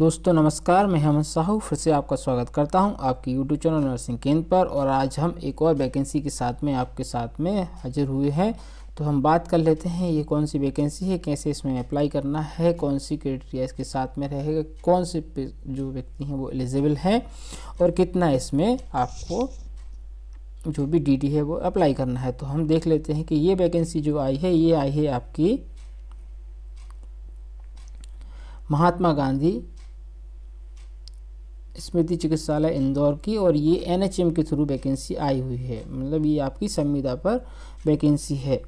दोस्तों नमस्कार मैं हेमंत साहू फिर से आपका स्वागत करता हूं आपके यूट्यूब चैनल नर्सिंग केंद्र पर और आज हम एक और वैकेंसी के साथ में आपके साथ में हाजिर हुए हैं तो हम बात कर लेते हैं ये कौन सी वैकेंसी है कैसे इसमें अप्लाई करना है कौन सी क्राइटेरिया इसके साथ में रहेगा कौन से जो व्यक्ति हैं वो एलिजिबल हैं और कितना इसमें आपको जो भी डी है वो अप्लाई करना है तो हम देख लेते हैं कि ये वैकेंसी जो आई है ये आई है आपकी महात्मा गांधी स्मृति चिकित्सालय इंदौर की और ये एन के थ्रू वैकेंसी आई हुई है मतलब ये आपकी संविदा पर वैकेंसी है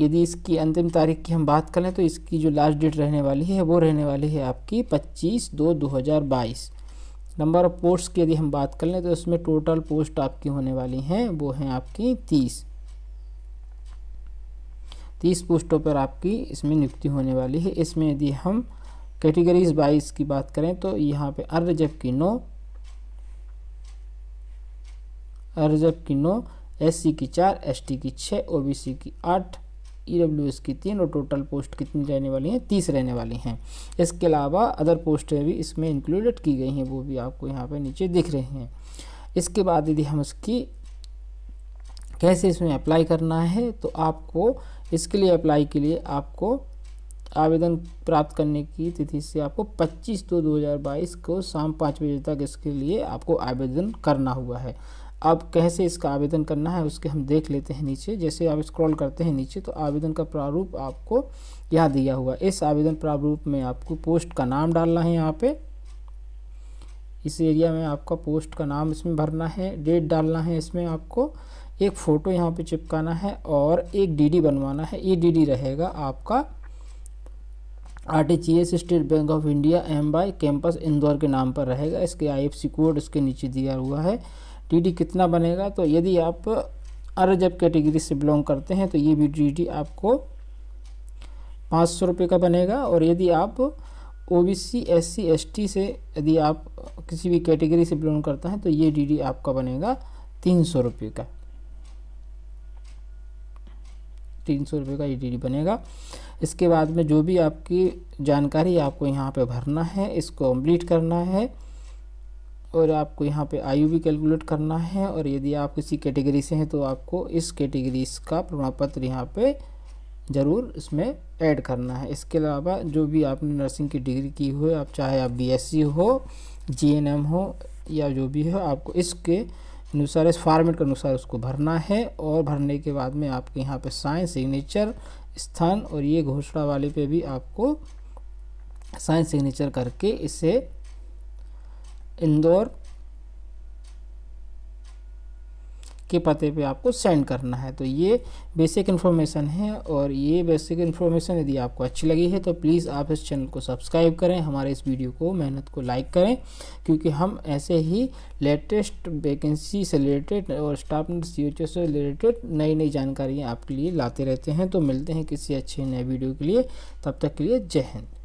यदि इसकी अंतिम तारीख की हम बात करें तो इसकी जो लास्ट डेट रहने वाली है वो रहने वाली है आपकी 25 दो 2022 नंबर ऑफ़ पोस्ट की यदि हम बात कर लें तो इसमें टोटल पोस्ट आपकी होने वाली हैं वो हैं आपकी तीस तीस पोस्टों पर आपकी इसमें नियुक्ति होने वाली है इसमें यदि हम कैटेगरीज बाईस की बात करें तो यहाँ पे की नो अर रिजर्व की नो एस की चार एस की छः ओबीसी की आठ ईडब्ल्यूएस e की तीन और टोटल पोस्ट कितनी रहने वाली हैं तीस रहने वाली हैं इसके अलावा अदर पोस्टें भी इसमें इंक्लूडेड की गई हैं वो भी आपको यहाँ पर नीचे दिख रहे हैं इसके बाद यदि हम उसकी कैसे इसमें अप्लाई करना है तो आपको इसके लिए अप्लाई के लिए आपको आवेदन प्राप्त करने की तिथि से आपको 25 दो 2022 को शाम पाँच बजे तक इसके लिए आपको आवेदन करना हुआ है अब कैसे इसका आवेदन करना है उसके हम देख लेते हैं नीचे जैसे आप स्क्रॉल करते हैं नीचे तो आवेदन का प्रारूप आपको यहाँ दिया हुआ इस आवेदन प्रारूप में आपको पोस्ट का नाम डालना है यहाँ पे इस एरिया में आपका पोस्ट का नाम इसमें भरना है डेट डालना है इसमें आपको एक फ़ोटो यहाँ पे चिपकाना है और एक डीडी बनवाना है ये डीडी रहेगा आपका आर स्टेट बैंक ऑफ इंडिया एम बाई कैंपस इंदौर के नाम पर रहेगा इसके आईएफसी कोड इसके नीचे दिया हुआ है डीडी कितना बनेगा तो यदि आप अरजब कैटेगरी से बिलोंग करते हैं तो ये भी डीडी आपको पाँच सौ रुपये का बनेगा और यदि आप O B C S C S T से यदि आप किसी भी कैटेगरी से बिलोंग करते हैं तो ये डीडी आपका बनेगा तीन सौ रुपये का तीन सौ रुपये का ईडीडी e बनेगा इसके बाद में जो भी आपकी जानकारी आपको यहाँ पे भरना है इसको कम्प्लीट करना है और आपको यहाँ पे आयु भी कैलकुलेट करना है और यदि आप किसी कैटेगरी से हैं तो आपको इस कैटेगरी का प्रमाण पत्र यहाँ पर ज़रूर इसमें ऐड करना है इसके अलावा जो भी आपने नर्सिंग की डिग्री की हो आप चाहे आप बी हो जी हो या जो भी हो आपको इसके अनुसार इस फॉर्मेट के अनुसार उसको भरना है और भरने के बाद में आपके यहाँ पे साइन सिग्नेचर स्थान और ये घोषणा वाले पे भी आपको साइन सिग्नेचर करके इसे इंदौर के पते पे आपको सेंड करना है तो ये बेसिक इन्फॉर्मेशन है और ये बेसिक इन्फॉर्मेशन यदि आपको अच्छी लगी है तो प्लीज़ आप इस चैनल को सब्सक्राइब करें हमारे इस वीडियो को मेहनत को लाइक करें क्योंकि हम ऐसे ही लेटेस्ट वैकेंसी से रिलेटेड और स्टाफ सीओ से रिलेटेड नई नई जानकारियाँ आपके लिए लाते रहते हैं तो मिलते हैं किसी अच्छे नए वीडियो के लिए तब तक के लिए जय हिंद